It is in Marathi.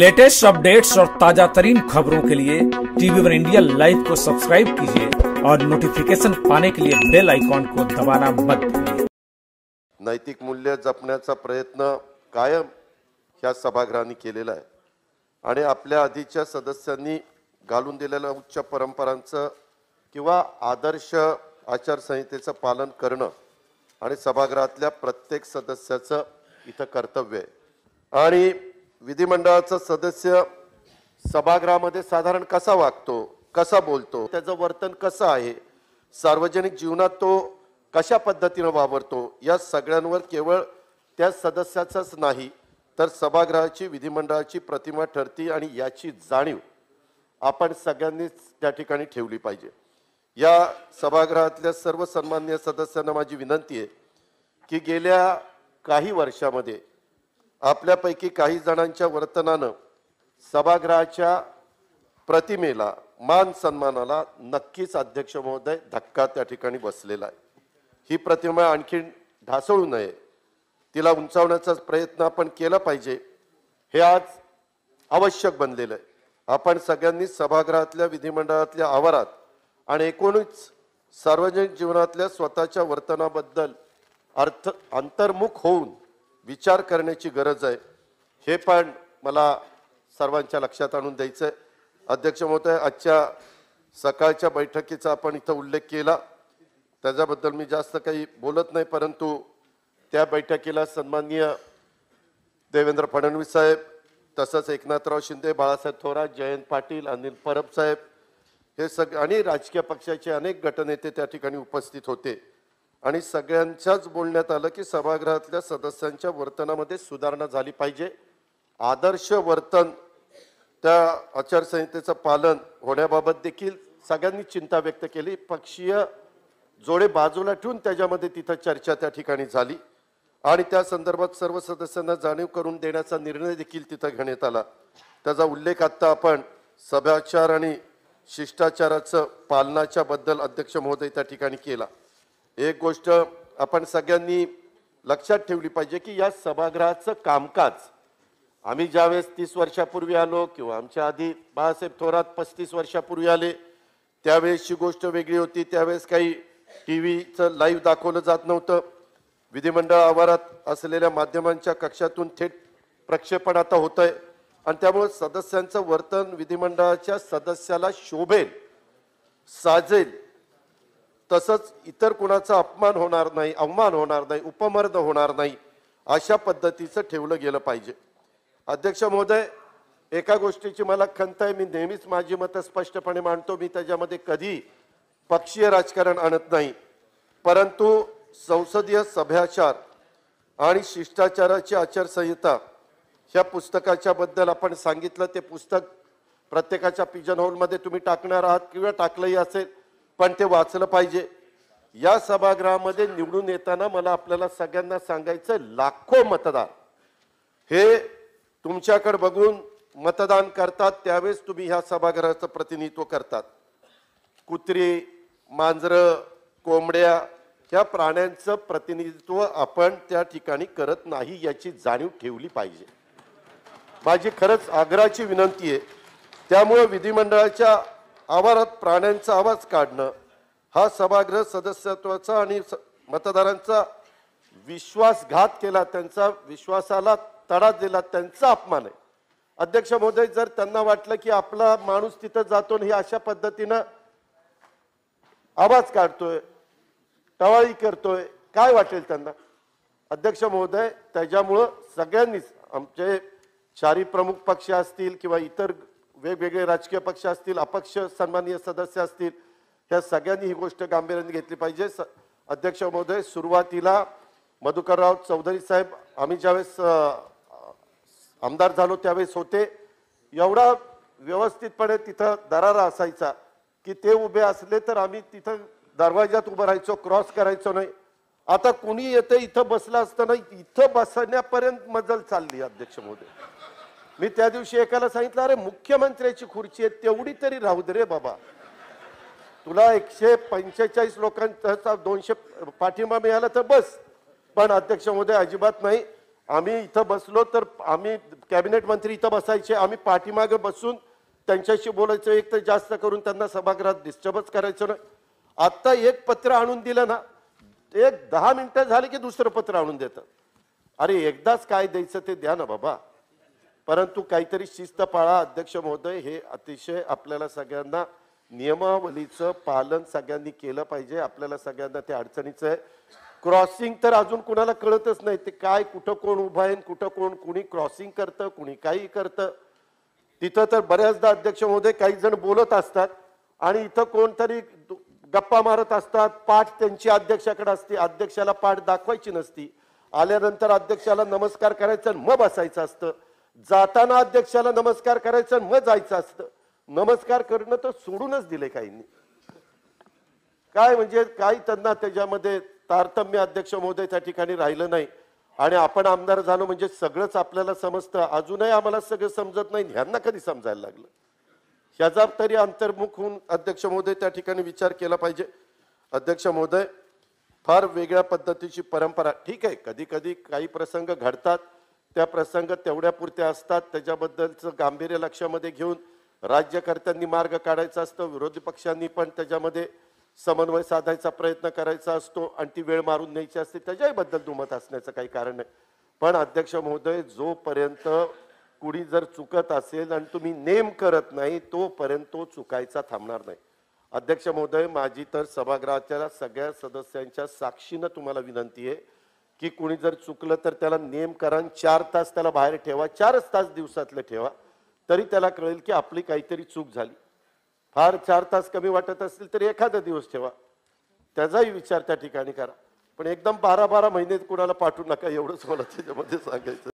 लेटेस्ट अपडेट्स और ताजा तरीन खबरों के लिए टीवी वन इंडिया लाइव को सब्सक्राइब कीजिए और नोटिफिकेशन पाने के लिए बेल आइकॉन को दबाना मत भूलिए नैतिक मूल्य जपण्याचा प्रयत्न कायम ह्या सभागृहाने केलेला आहे आणि आपल्या आधीच्या सदस्यांनी घालून दिलेल्या उच्च परंपरांचं किंवा आदर्श आचारसंहितेचं पालन करणं आणि सभागृहातल्या प्रत्येक सदस्याचं इथं कर्तव्य आहे आणि विधिमंडळाचा सदस्य सभागृहामध्ये साधारण कसा वागतो कसा बोलतो त्याचं वर्तन कसं आहे सार्वजनिक जीवनात तो कशा पद्धतीनं वावरतो या सगळ्यांवर केवळ त्या सदस्याचाच नाही तर सभागृहाची विधिमंडळाची प्रतिमा ठरती आणि याची जाणीव आपण सगळ्यांनीच त्या ठिकाणी ठेवली पाहिजे या सभागृहातल्या सर्व सन्मान्य सदस्यांना माझी विनंती आहे की गेल्या काही वर्षामध्ये आपल्यापैकी काही जणांच्या वर्तनानं सभागृहाच्या प्रतिमेला मान सन्मानाला नक्कीच अध्यक्ष महोदय धक्का त्या ठिकाणी बसलेला आहे ही प्रतिमा आणखी ढासळू नये तिला उंचावण्याचा प्रयत्न आपण केला पाहिजे हे आज आवश्यक बनलेलं आहे आपण सगळ्यांनी सभागृहातल्या विधिमंडळातल्या आवारात आणि एकूणच सार्वजनिक जीवनातल्या स्वतःच्या वर्तनाबद्दल अर्थ अंतर्मुख होऊन विचार करण्याची गरज आहे हे पण मला सर्वांच्या लक्षात आणून द्यायचं आहे अध्यक्ष महोदय आजच्या सकाळच्या बैठकीचा आपण इथं उल्लेख केला त्याच्याबद्दल मी जास्त काही बोलत नाही परंतु त्या बैठकीला सन्माननीय देवेंद्र फडणवीस साहेब तसंच एकनाथराव शिंदे बाळासाहेब थोरात जयंत पाटील अनिल परब साहेब हे सग आणि राजकीय पक्षाचे अनेक गटनेते त्या ठिकाणी उपस्थित होते आणि सगळ्यांच्याच बोलण्यात आलं की सभागृहातल्या सदस्यांच्या वर्तनामध्ये सुधारणा झाली पाहिजे आदर्श वर्तन त्या आचारसंहितेचं पालन होण्याबाबत देखील सगळ्यांनी चिंता व्यक्त केली पक्षीय जोडे बाजूला ठेवून त्याच्यामध्ये तिथं चर्चा त्या ठिकाणी झाली आणि त्या संदर्भात सर्व सदस्यांना जाणीव करून देण्याचा निर्णय देखील तिथं घेण्यात आला त्याचा उल्लेख आत्ता आपण सभाचार आणि शिष्टाचाराचं पालनाच्या बद्दल अध्यक्ष महोदय त्या ठिकाणी केला एक गोष्ट आपण सगळ्यांनी लक्षात ठेवली पाहिजे की या सभागृहाचं कामकाज आम्ही ज्यावेळेस तीस वर्षापूर्वी आलो किंवा आमच्या आधी बाळासाहेब थोरात पस्तीस वर्षापूर्वी आले त्यावेळेसची गोष्ट वेगळी होती त्यावेळेस काही टी व्हीचं लाईव्ह दाखवलं जात नव्हतं विधिमंडळ आवारात असलेल्या माध्यमांच्या कक्षातून थेट प्रक्षेपण आता होत आहे आणि त्यामुळे सदस्यांचं वर्तन विधिमंडळाच्या सदस्याला शोभेल साजेल तसंच इतर कुणाचा अपमान होणार नाही अवमान होणार नाही उपमर्द होणार नाही अशा पद्धतीचं ठेवलं गेलं पाहिजे अध्यक्ष महोदय एका गोष्टीची मला खंत आहे मी नेहमीच माझी मतं स्पष्टपणे मांडतो मी त्याच्यामध्ये कधी पक्षीय राजकारण आणत नाही परंतु संसदीय सभ्याचार आणि शिष्टाचाराची आचारसंहिता ह्या पुस्तकाच्या बद्दल आपण सांगितलं ते पुस्तक प्रत्येकाच्या पिजन हॉलमध्ये तुम्ही टाकणार आहात किंवा टाकलंही असेल पण ते वाचलं पाहिजे या सभागृहामध्ये निवडून येताना मला आपल्याला सगळ्यांना सांगायचं लाखो मतदार हे तुमच्याकडे बघून मतदान करतात त्यावेळेस तुम्ही ह्या सभागृहाचं प्रतिनिधित्व करतात कुत्री मांजरं कोंबड्या ह्या प्राण्यांचं प्रतिनिधित्व आपण त्या ठिकाणी करत नाही याची जाणीव ठेवली पाहिजे माझी खरंच आग्रहाची विनंती आहे त्यामुळे विधिमंडळाच्या आवारात प्राण्यांचा आवाज काढणं हा सभागृह सदस्यत्वाचा आणि मतदारांचा विश्वासघात केला त्यांचा विश्वासाला तडा दिला त्यांचा अपमान आहे अध्यक्ष महोदय जर त्यांना वाटलं की आपला माणूस तिथं जातो हे अशा पद्धतीनं आवाज काढतोय टवाळी करतोय काय वाटेल त्यांना अध्यक्ष महोदय त्याच्यामुळं सगळ्यांनीच आमचे चारी प्रमुख पक्ष असतील किंवा इतर वेगवेगळे राजकीय पक्ष असतील अपक्ष सन्माननीय सदस्य असतील ह्या सगळ्यांनी ही गोष्ट गांभीर्याने घेतली पाहिजे स अध्यक्ष महोदय सुरुवातीला मधुकरराव चौधरी साहेब आम्ही ज्यावेळेस आमदार झालो त्यावेळेस होते एवढा व्यवस्थितपणे तिथं दरारा असायचा की ते उभे असले तर आम्ही तिथं दरवाज्यात उभं राहायचो क्रॉस करायचो नाही आता कुणी येते इथं बसलं असतं नाही इथं बसण्यापर्यंत मजल चालली अध्यक्ष महोदय मी त्या दिवशी एकाला सांगितलं अरे मुख्यमंत्र्याची खुर्ची आहे तेवढी तरी राहू दे रे बाबा तुला एकशे पंचेचाळीस लोकांचा दोनशे पाठिंबा मिळाला तर बस पण अध्यक्ष महोदय अजिबात नाही आम्ही इथं बसलो तर आम्ही कॅबिनेट मंत्री इथं बसायचे आम्ही पाठीमागे बसून त्यांच्याशी बोलायचं एक तर जास्त करून त्यांना सभागृहात डिस्टर्बच करायचं ना आत्ता एक पत्र आणून दिलं ना एक दहा मिनटं झाले की दुसरं पत्र आणून देतं अरे एकदाच काय द्यायचं ते द्या ना बाबा परंतु काहीतरी शिस्त पाळा अध्यक्ष महोदय हे अतिशय आपल्याला सगळ्यांना नियमावलीचं पालन सगळ्यांनी केलं पाहिजे आपल्याला सगळ्यांना ते अडचणीचं आहे क्रॉसिंग तर अजून कुणाला कळतच नाही ते काय कुठं कोण उभा आहे कुठं कोण कुणी क्रॉसिंग करतं कुणी काही करतं तिथं तर बऱ्याचदा अध्यक्ष महोदय काही जण बोलत असतात आणि इथं कोणतरी गप्पा मारत असतात पाठ त्यांची अध्यक्षाकडे असते अध्यक्षाला पाठ दाखवायची नसती आल्यानंतर अध्यक्षाला नमस्कार करायचा मग बसायचं असतं जाताना अध्यक्षाला नमस्कार करायचा मग जायचं असतं नमस्कार करणं तर सोडूनच दिले काहींनी काय म्हणजे काही त्यांना त्याच्यामध्ये तारतम्य अध्यक्ष महोदय त्या ठिकाणी राहिलं नाही आणि आपण आमदार झालो म्हणजे सगळंच आपल्याला समजतं अजूनही आम्हाला सगळं समजत नाही ह्यांना कधी समजायला लागलं ह्याचा तरी अंतर्मुख होऊन अध्यक्ष महोदय त्या ठिकाणी विचार केला पाहिजे अध्यक्ष महोदय फार वेगळ्या पद्धतीची परंपरा ठीक आहे कधी कधी काही प्रसंग घडतात त्या प्रसंग तेवढ्यापुरत्या असतात त्याच्याबद्दलचं गांभीर्य लक्षामध्ये घेऊन राज्यकर्त्यांनी मार्ग काढायचा असतो विरोधी पक्षांनी पण त्याच्यामध्ये समन्वय साधायचा प्रयत्न करायचा असतो आणि ती वेळ मारून न्यायची असते त्याच्याही बद्दल दुमत असण्याचं काही कारण नाही पण अध्यक्ष महोदय जोपर्यंत कुणी जर चुकत असेल आणि तुम्ही नेम करत नाही तोपर्यंत तो चुकायचा थांबणार नाही अध्यक्ष महोदय माझी तर सभागृहाच्या सगळ्या सदस्यांच्या साक्षीनं तुम्हाला विनंती आहे की कुणी जर चुकलं तर त्याला नेम करा चार तास त्याला बाहेर ठेवा चारच तास दिवसातलं ठेवा तरी त्याला कळेल की आपली काहीतरी चूक झाली फार चार तास कमी वाटत असतील तरी एखादा दिवस ठेवा त्याचाही विचार त्या ठिकाणी करा पण एकदम बारा बारा महिने कुणाला पाठवू नका एवढंच मला त्याच्यामध्ये सांगायचं